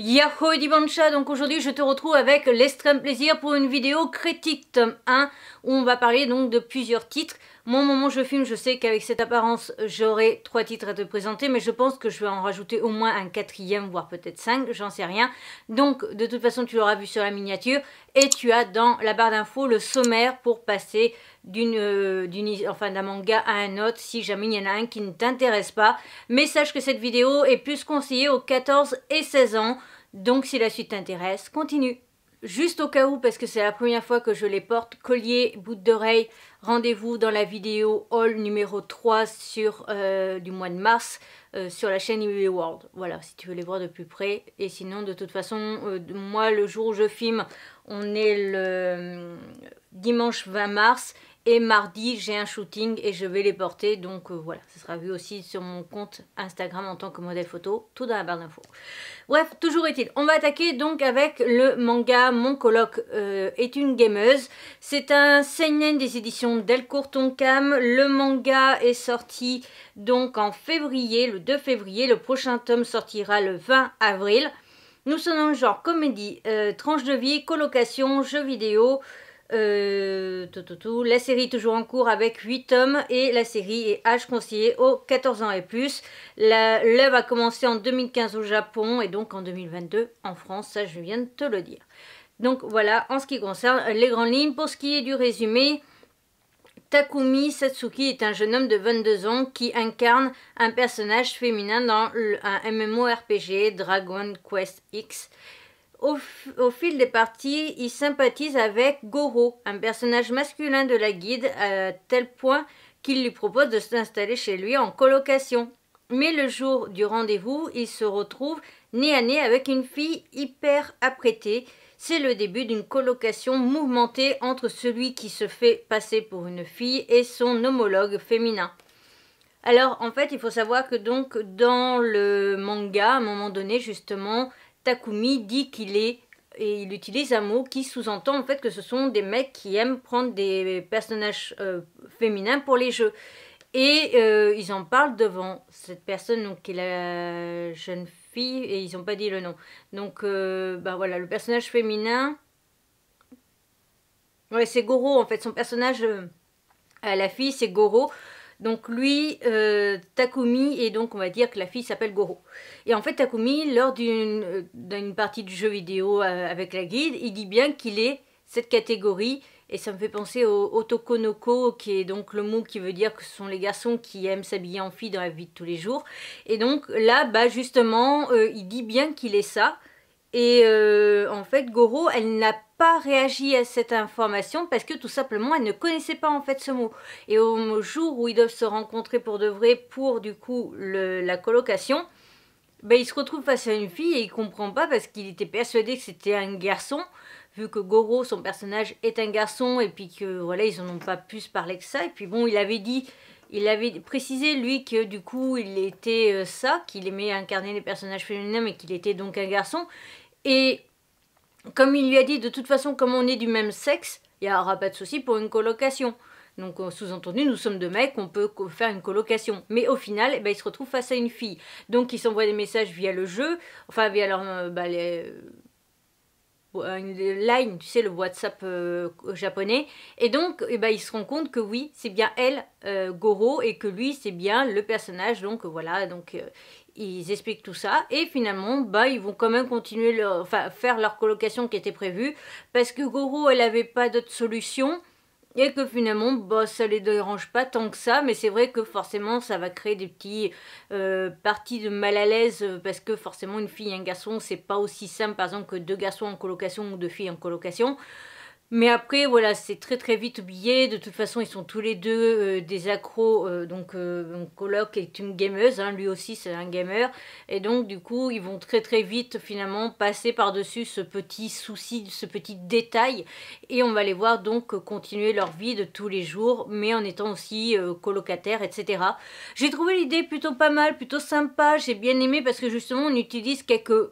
Yahoo Edibancha. donc aujourd'hui je te retrouve avec l'extrême plaisir pour une vidéo critique tome 1 où on va parler donc de plusieurs titres. Moi moment je filme je sais qu'avec cette apparence j'aurai trois titres à te présenter mais je pense que je vais en rajouter au moins un quatrième voire peut-être cinq, j'en sais rien. Donc de toute façon tu l'auras vu sur la miniature et tu as dans la barre d'infos le sommaire pour passer d'une euh, enfin d'un manga à un autre si jamais il y en a un qui ne t'intéresse pas. Mais sache que cette vidéo est plus conseillée aux 14 et 16 ans. Donc si la suite t'intéresse, continue. Juste au cas où, parce que c'est la première fois que je les porte, collier, bout d'oreille, rendez-vous dans la vidéo haul numéro 3 sur, euh, du mois de mars euh, sur la chaîne ibe World. Voilà, si tu veux les voir de plus près. Et sinon, de toute façon, moi, le jour où je filme, on est le dimanche 20 mars. Et mardi, j'ai un shooting et je vais les porter. Donc euh, voilà, ce sera vu aussi sur mon compte Instagram en tant que modèle photo. Tout dans la barre d'infos. Bref, toujours est-il. On va attaquer donc avec le manga Mon coloc euh, est une gameuse. C'est un seinen des éditions Delcourt cam Le manga est sorti donc en février, le 2 février. Le prochain tome sortira le 20 avril. Nous sommes dans le genre comédie, euh, tranche de vie, colocation, jeux vidéo. Euh, la série est toujours en cours avec 8 tomes et la série est âge conseillé aux 14 ans et plus. L'œuvre a commencé en 2015 au Japon et donc en 2022 en France, ça je viens de te le dire. Donc voilà en ce qui concerne les grandes lignes. Pour ce qui est du résumé, Takumi Satsuki est un jeune homme de 22 ans qui incarne un personnage féminin dans un MMORPG Dragon Quest X au, fil des parties, il sympathise avec Goro, un personnage masculin de la guide, à tel point qu'il lui propose de s'installer chez lui en colocation. Mais le jour du rendez-vous, il se retrouve nez à nez avec une fille hyper apprêtée. C'est le début d'une colocation mouvementée entre celui qui se fait passer pour une fille et son homologue féminin. Alors en fait, il faut savoir que donc dans le manga, à un moment donné justement, Takumi dit qu'il est et il utilise un mot qui sous-entend en fait que ce sont des mecs qui aiment prendre des personnages euh, féminins pour les jeux. Et euh, ils en parlent devant cette personne, donc qui est la jeune fille, et ils n'ont pas dit le nom. Donc ben bah voilà, le personnage féminin. Ouais, c'est Goro en fait, son personnage à la fille, c'est Goro. Donc lui, euh, Takumi, et donc on va dire que la fille s'appelle Goro. Et en fait, Takumi, lors d'une euh, partie du jeu vidéo euh, avec la guide, il dit bien qu'il est cette catégorie. Et ça me fait penser au otokonoko, qui est donc le mot qui veut dire que ce sont les garçons qui aiment s'habiller en fille dans la vie de tous les jours. Et donc là, bah justement, il dit bien qu'il est ça. Et euh, en fait, Goro, elle n'a pas réagi à cette information parce que tout simplement, elle ne connaissait pas en fait ce mot. Et au jour où ils doivent se rencontrer pour de vrai, pour du coup la colocation, ben, il se retrouve face à une fille et il comprend pas parce qu'il était persuadé que c'était un garçon, vu que Goro, son personnage, est un garçon et puis que voilà, ils n'en ont pas plus parlé que ça. Et puis bon, il avait dit il avait précisé, lui, que du coup, il était euh, ça, qu'il aimait incarner les personnages féminins, mais qu'il était donc un garçon. Et comme il lui a dit, de toute façon, comme on est du même sexe, il n'y aura pas de souci pour une colocation. Donc, euh, sous-entendu, nous sommes deux mecs, on peut faire une colocation. Mais au final, il eh ben, il se retrouve face à une fille. Donc, il s'envoie des messages via le jeu, enfin, via leur, euh, bah, euh, une line, tu sais, le WhatsApp euh, japonais. Et donc, eh ben, il se rend compte que oui, c'est bien elle, euh, Goro, et que lui, c'est bien le personnage. Donc voilà, donc ils expliquent tout ça. Et finalement, bah, ils vont quand même continuer, leur, enfin, faire leur colocation qui était prévue. Parce que Goro, elle n'avait pas d'autre solution et que finalement bah, ça les dérange pas tant que ça mais c'est vrai que forcément ça va créer des petits euh, parties de mal à l'aise euh, parce que forcément une fille et un garçon c'est pas aussi simple par exemple que deux garçons en colocation ou deux filles en colocation mais après, voilà, c'est très très vite oublié. De toute façon, ils sont tous les deux euh, des accros. Euh, euh, donc, coloc est une gameuse, hein. lui aussi c'est un gamer. Et donc, du coup, ils vont très très vite finalement passer par-dessus ce petit souci, ce petit détail. Et on va les voir donc continuer leur vie de tous les jours, mais en étant aussi colocataires, etc. J'ai trouvé l'idée plutôt pas mal, plutôt sympa. J'ai bien aimé parce que justement, on utilise quelques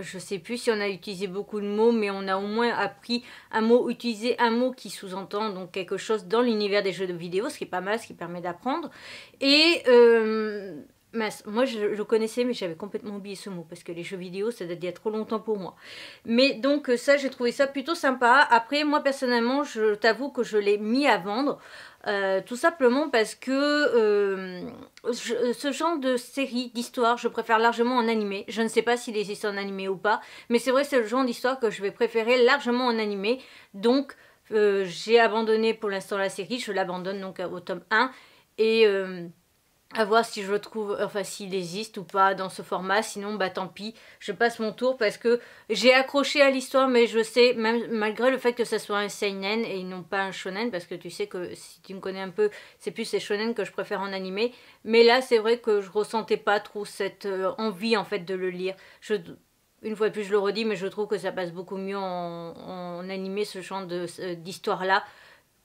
je ne sais plus si on a utilisé beaucoup de mots, mais on a au moins appris un mot, utilisé un mot qui sous-entend donc quelque chose dans l'univers des jeux de vidéo, ce qui est pas mal, ce qui permet d'apprendre. Et euh, moi je le connaissais, mais j'avais complètement oublié ce mot parce que les jeux vidéo ça date d'il y a trop longtemps pour moi. Mais donc ça, j'ai trouvé ça plutôt sympa. Après, moi personnellement, je t'avoue que je l'ai mis à vendre. Euh, tout simplement parce que euh, ce genre de série, d'histoire, je préfère largement en animé. Je ne sais pas s'il existe en animé ou pas, mais c'est vrai, c'est le genre d'histoire que je vais préférer largement en animé. Donc, euh, j'ai abandonné pour l'instant la série, je l'abandonne donc au tome 1. Et à voir si je le trouve, enfin s'il existe ou pas dans ce format, sinon bah tant pis, je passe mon tour parce que j'ai accroché à l'histoire mais je sais, même malgré le fait que ça soit un seinen et non pas un shonen parce que tu sais que si tu me connais un peu, c'est plus ces shonen que je préfère en animé, mais là c'est vrai que je ressentais pas trop cette euh, envie en fait de le lire. une fois de plus je le redis mais je trouve que ça passe beaucoup mieux en, en animé ce genre euh, d'histoire là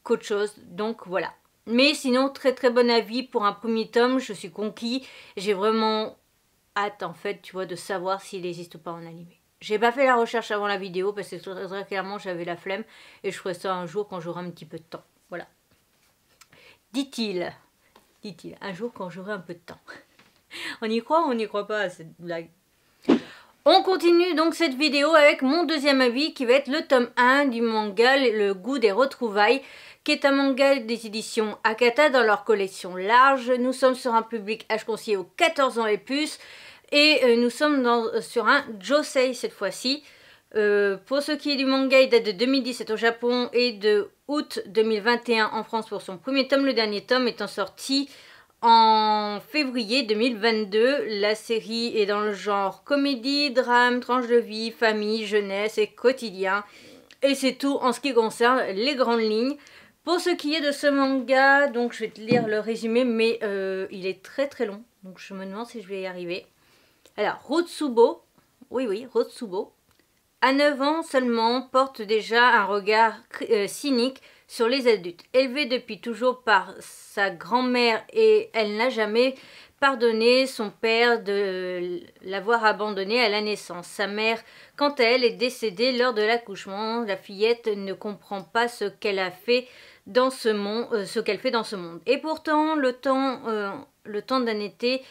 qu'autre chose, donc voilà. Mais sinon, très très bon avis pour un premier tome, je suis conquis. J'ai vraiment hâte en fait, tu vois, de savoir s'il existe ou pas en animé. J'ai pas fait la recherche avant la vidéo parce que très, très clairement j'avais la flemme et je ferai ça un jour quand j'aurai un petit peu de temps. Voilà. Dit-il, dit-il, un jour quand j'aurai un peu de temps. on y croit ou on n'y croit pas à cette blague on continue donc cette vidéo avec mon deuxième avis qui va être le tome 1 du manga Le goût des retrouvailles est manga des éditions Akata dans leur collection large. Nous sommes sur un public âge conseillé aux 14 ans et plus. Et euh, nous sommes euh, sur un Josei cette fois-ci. Euh, pour ce qui est du manga, il date de 2017 au Japon et de août 2021 en France pour son premier tome, le dernier tome étant sorti en février 2022. La série est dans le genre comédie, drame, tranche de vie, famille, jeunesse et quotidien. Et c'est tout en ce qui concerne les grandes lignes. Pour ce qui est de ce manga, donc je vais te lire le résumé, mais euh, il est très très long, donc je me demande si je vais y arriver. Alors, Rotsubo, oui oui, Rotsubo, à 9 ans seulement, porte déjà un regard euh, cynique sur les adultes. Élevée depuis toujours par sa grand-mère et elle n'a jamais pardonné son père de l'avoir abandonnée à la naissance. Sa mère, quant à elle, est décédée lors de l'accouchement. La fillette ne comprend pas ce qu'elle a fait dans ce monde, euh, ce qu'elle fait dans ce monde. Et pourtant, le temps, euh, le temps d'un été,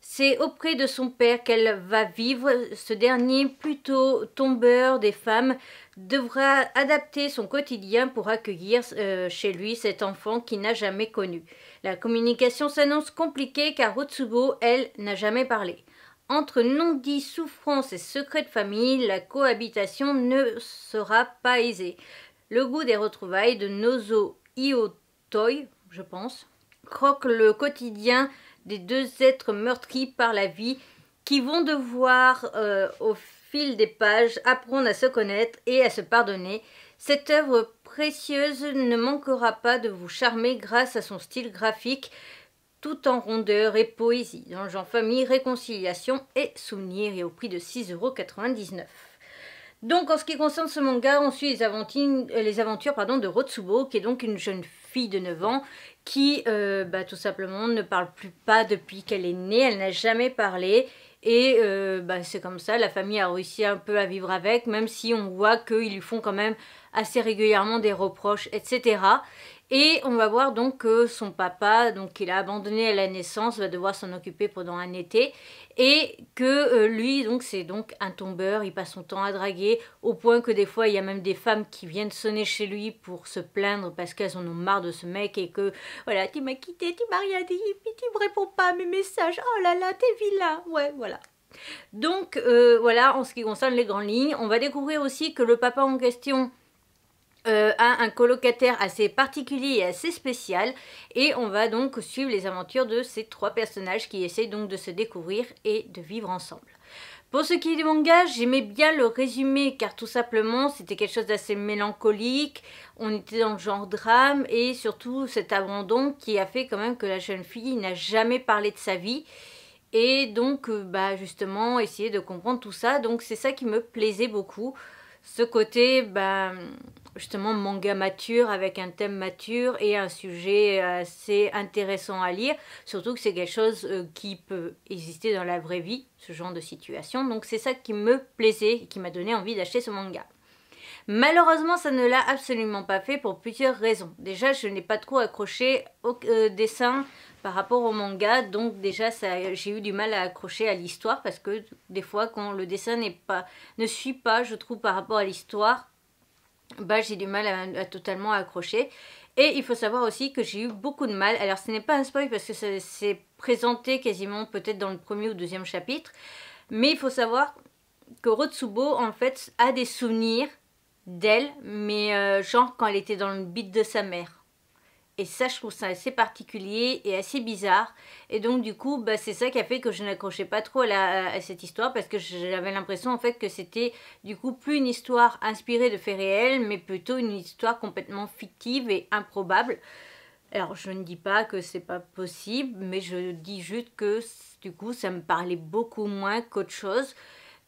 c'est auprès de son père qu'elle va vivre. Ce dernier, plutôt tombeur des femmes, devra adapter son quotidien pour accueillir euh, chez lui cet enfant qu'il n'a jamais connu. La communication s'annonce compliquée car Otsubo, elle, n'a jamais parlé. Entre non-dits, souffrances et secrets de famille, la cohabitation ne sera pas aisée. Le goût des retrouvailles de Nozo Iotoy, je pense, croque le quotidien des deux êtres meurtris par la vie qui vont devoir, euh, au fil des pages, apprendre à se connaître et à se pardonner. Cette œuvre précieuse ne manquera pas de vous charmer grâce à son style graphique tout en rondeur et poésie, dans le genre famille, réconciliation et souvenir et au prix de 6,99€. Donc en ce qui concerne ce manga, on suit euh, les, aventures pardon, de Rotsubo, qui est donc une jeune fille de 9 ans qui euh, bah, tout simplement ne parle plus pas depuis qu'elle est née, elle n'a jamais parlé. Et euh, bah, c'est comme ça, la famille a réussi un peu à vivre avec, même si on voit qu'ils lui font quand même assez régulièrement des reproches, etc. Et on va voir donc que son papa, donc qu'il a abandonné à la naissance, va devoir s'en occuper pendant un été. Et que euh, lui, donc c'est donc un tombeur, il passe son temps à draguer, au point que des fois il y a même des femmes qui viennent sonner chez lui pour se plaindre parce qu'elles en ont marre de ce mec et que voilà, tu m'as quitté, tu m'as rien dit, puis tu me réponds pas à mes messages, oh là là, t'es vilain, ouais, voilà. Donc euh, voilà, en ce qui concerne les grandes lignes, on va découvrir aussi que le papa en question euh, un colocataire assez particulier et assez spécial et on va donc suivre les aventures de ces trois personnages qui essayent donc de se découvrir et de vivre ensemble. Pour ce qui est du manga, j'aimais bien le résumé car tout simplement c'était quelque chose d'assez mélancolique, on était dans le genre drame et surtout cet abandon qui a fait quand même que la jeune fille n'a jamais parlé de sa vie et donc euh, bah justement essayer de comprendre tout ça donc c'est ça qui me plaisait beaucoup, ce côté bah justement manga mature avec un thème mature et un sujet assez intéressant à lire, surtout que c'est quelque chose euh, qui peut exister dans la vraie vie, ce genre de situation. Donc c'est ça qui me plaisait et qui m'a donné envie d'acheter ce manga. Malheureusement, ça ne l'a absolument pas fait pour plusieurs raisons. Déjà, je n'ai pas trop accroché au euh, dessin par rapport au manga, donc déjà j'ai eu du mal à accrocher à l'histoire parce que des fois quand le dessin pas ne suit pas, je trouve par rapport à l'histoire, bah, j'ai du mal à, totalement accrocher. Et il faut savoir aussi que j'ai eu beaucoup de mal. Alors ce n'est pas un spoil parce que c'est présenté quasiment peut-être dans le premier ou deuxième chapitre. Mais il faut savoir que Rotsubo en fait a des souvenirs d'elle, mais euh, genre quand elle était dans le bide de sa mère et ça, je trouve ça assez particulier et assez bizarre. Et donc, du coup, bah, c'est ça qui a fait que je n'accrochais pas trop à, à, cette histoire parce que j'avais l'impression, en fait, que c'était, du coup, plus une histoire inspirée de faits réels, mais plutôt une histoire complètement fictive et improbable. Alors, je ne dis pas que c'est pas possible, mais je dis juste que, du coup, ça me parlait beaucoup moins qu'autre chose.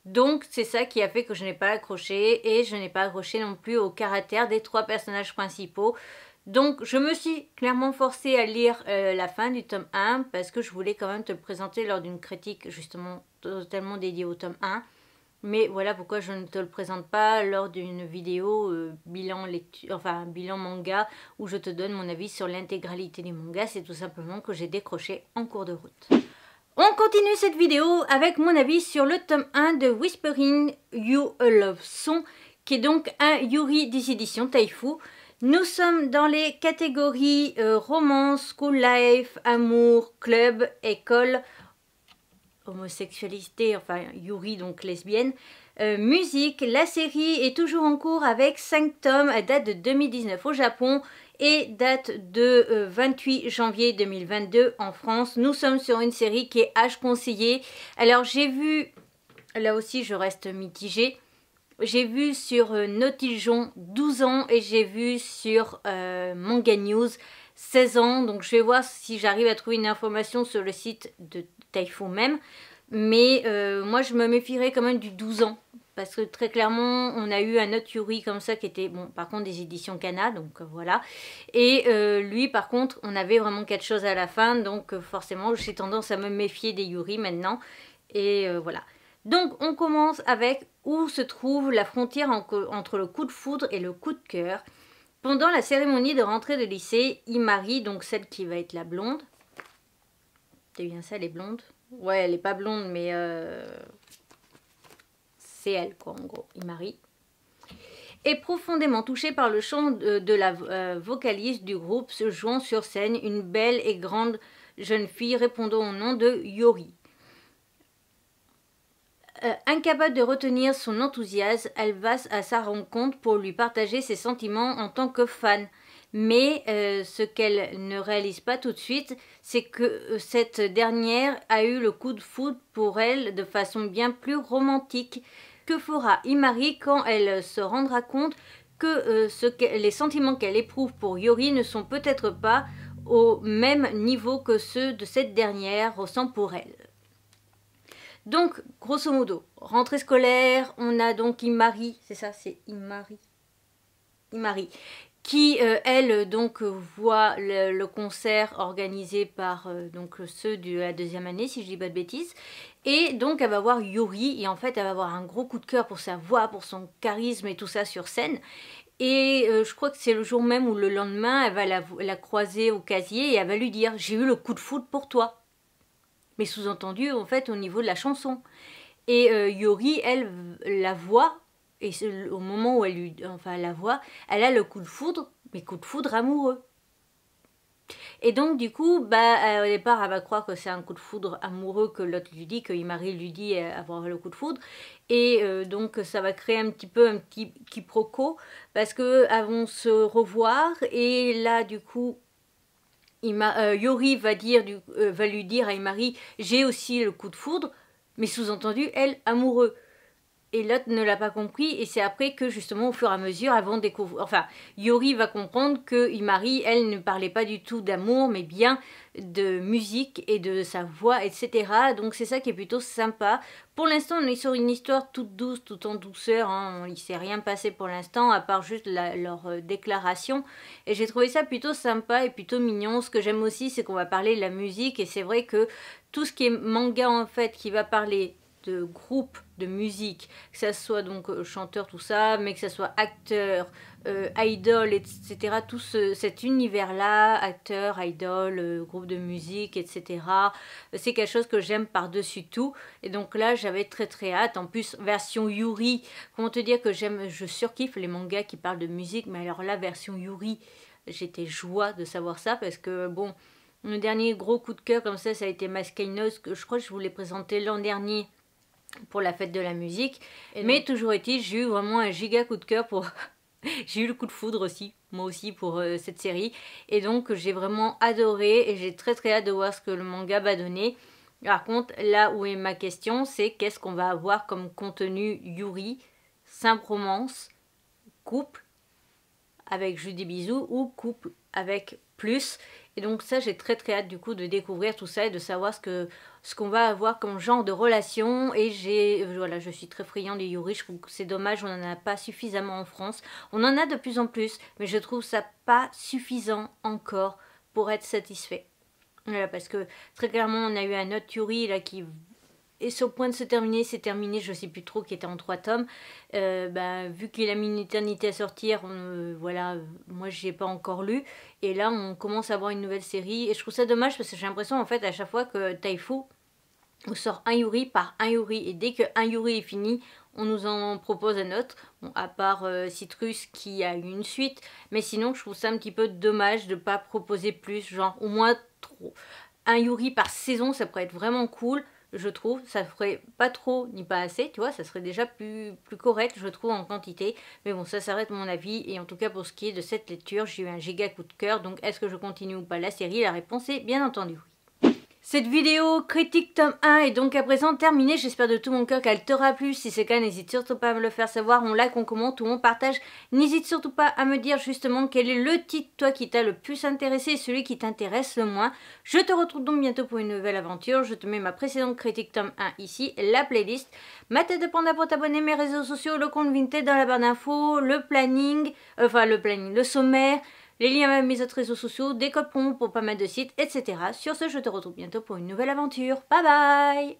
Donc c'est ça qui a fait que je n'ai pas accroché et je n'ai pas accroché non plus au caractère des trois personnages principaux. Donc je me suis clairement forcée à lire euh, la fin du tome 1 parce que je voulais quand même te le présenter lors d'une critique justement totalement dédiée au tome 1. Mais voilà pourquoi je ne te le présente pas lors d'une vidéo euh, bilan, enfin, bilan manga où je te donne mon avis sur l'intégralité du manga. C'est tout simplement que j'ai décroché en cours de route. On continue cette vidéo avec mon avis sur le tome 1 de Whispering You a Love Song qui est donc un Yuri 10 éditions Taifu. Nous sommes dans les catégories euh, romance, school life, amour, club, école, homosexualité, enfin Yuri donc lesbienne, euh, musique. La série est toujours en cours avec 5 tomes à date de 2019 au Japon et date de 28 euh, janvier 2022 en France. Nous sommes sur une série qui est âge conseillé. Alors j'ai vu, là aussi je reste mitigée, j'ai vu sur euh, Notiljon 12 ans et j'ai vu sur euh, Manga News 16 ans. Donc je vais voir si j'arrive à trouver une information sur le site de Taifun même. Mais euh, moi je me méfierais quand même du 12 ans. Parce que très clairement, on a eu un autre Yuri comme ça qui était, bon, par contre, des éditions Cana, donc voilà. Et lui, par contre, on avait vraiment quelque chose à la fin, donc forcément, j'ai tendance à me méfier des Yuri maintenant. Et voilà. Donc, on commence avec où se trouve la frontière entre le coup de foudre et le coup de cœur. Pendant la cérémonie de rentrée de lycée, il marie donc celle qui va être la blonde. C'est bien ça, elle est blonde Ouais, elle est pas blonde, mais euh, c'est elle, quoi, en gros. Il marie. profondément touché par le chant de, la euh, vocaliste du groupe se jouant sur scène, une belle et grande jeune fille répondant au nom de Yori. Euh, incapable de retenir son enthousiasme, elle va à sa rencontre pour lui partager ses sentiments en tant que fan. Mais euh, ce qu'elle ne réalise pas tout de suite, c'est que euh, cette dernière a eu le coup de foudre pour elle de façon bien plus romantique. Que fera Imari quand elle se rendra compte que les sentiments qu'elle éprouve pour Yori ne sont peut-être pas au même niveau que ceux de cette dernière ressent pour elle donc, grosso modo, rentrée scolaire, on a donc Imari, c'est ça, c'est Imari. Imari, qui, euh, elle, donc, voit le, concert organisé par euh, donc, ceux de la deuxième année, si je dis pas de bêtises. Et donc, elle va voir Yuri, et en fait, elle va avoir un gros coup de cœur pour sa voix, pour son charisme et tout ça sur scène. Et euh, je crois que c'est le jour même ou le lendemain, elle va la, la croiser au casier et elle va lui dire J'ai eu le coup de foudre pour toi mais sous-entendu en fait au niveau de la chanson. Et euh, Yori, elle, la voit, et au moment où elle lui, enfin la voit, elle a le coup de foudre, mais coup de foudre amoureux. Et donc du coup, bah, euh, au départ, elle va croire que c'est un coup de foudre amoureux que l'autre lui dit, que Imari lui dit euh, avoir le coup de foudre. Et donc ça va créer un petit peu un petit quiproquo, parce que avant vont se revoir, et là du coup, euh, Yori va, dire euh, va lui dire à Imari J'ai aussi le coup de foudre, mais sous-entendu, elle, amoureux et l'autre ne l'a pas compris et c'est après que justement au fur et à mesure avant vont découvrir enfin Yori va comprendre que Imari elle ne parlait pas du tout d'amour mais bien de musique et de sa voix etc donc c'est ça qui est plutôt sympa pour l'instant on est sur une histoire toute douce tout en douceur hein. il s'est rien passé pour l'instant à part juste leur euh, déclaration et j'ai trouvé ça plutôt sympa et plutôt mignon ce que j'aime aussi c'est qu'on va parler de la musique et c'est vrai que tout ce qui est manga en fait qui va parler de groupe de musique, que ça soit donc euh, chanteur, tout ça, mais que ça soit acteur, euh, idol, etc. Tout ce, cet univers-là, acteur, idol, euh, groupe de musique, etc. C'est quelque chose que j'aime par-dessus tout. Et donc là, j'avais très très hâte. En plus, version Yuri, comment te dire que j'aime, je surkiffe les mangas qui parlent de musique, mais alors là, version Yuri, j'étais joie de savoir ça parce que bon. Le dernier gros coup de cœur comme ça, ça a été Maskai que je crois que je vous l'ai présenté l'an dernier pour la fête de la musique. Mais toujours est-il, j'ai eu vraiment un giga coup de cœur pour... j'ai eu le coup de foudre aussi, moi aussi, pour euh, cette série. Et donc j'ai vraiment adoré et j'ai très très hâte de voir ce que le manga va donner. Par contre, là où est ma question, c'est qu'est-ce qu'on va avoir comme contenu Yuri, saint romance, couple avec Judy des bisous ou couple avec plus et donc ça, j'ai très très hâte du coup de découvrir tout ça et de savoir ce que ce qu'on va avoir comme genre de relation. Et j'ai euh, voilà, je suis très friand des Yuri. Je trouve que c'est dommage, on n'en a pas suffisamment en France. On en a de plus en plus, mais je trouve ça pas suffisant encore pour être satisfait. Voilà, parce que très clairement, on a eu un autre Yuri là qui et c'est au point de se terminer, c'est terminé, je sais plus trop, qui était en trois tomes. Euh, bah, vu qu'il a mis une éternité à sortir, euh, voilà, moi je n'ai pas encore lu. Et là, on commence à avoir une nouvelle série. Et je trouve ça dommage parce que j'ai l'impression, en fait, à chaque fois que Taifu on sort un Yuri par un Yuri. Et dès que un Yuri est fini, on nous en propose un autre. Bon, à part euh, Citrus qui a eu une suite. Mais sinon, je trouve ça un petit peu dommage de ne pas proposer plus, genre au moins trop. Un Yuri par saison, ça pourrait être vraiment cool je trouve. Ça ferait pas trop ni pas assez, tu vois, ça serait déjà plus, plus correct, je trouve, en quantité. Mais bon, ça s'arrête mon avis. Et en tout cas, pour ce qui est de cette lecture, j'ai eu un giga coup de cœur. Donc, est-ce que je continue ou pas la série La réponse est bien entendu oui. Cette vidéo critique tome 1 est donc à présent terminée. J'espère de tout mon cœur qu'elle t'aura plu. Si c'est le cas, n'hésite surtout pas à me le faire savoir. On like, on commente ou on partage. N'hésite surtout pas à me dire justement quel est le titre, toi, qui t'a le plus intéressé et celui qui t'intéresse le moins. Je te retrouve donc bientôt pour une nouvelle aventure. Je te mets ma précédente critique tome 1 ici, la playlist. Ma tête de panda pour t'abonner, mes réseaux sociaux, le compte Vinted dans la barre d'infos, le planning, euh, enfin le planning, le sommaire les liens vers mes autres réseaux sociaux, des codes pour pas mettre de sites, etc. Sur ce, je te retrouve bientôt pour une nouvelle aventure. Bye bye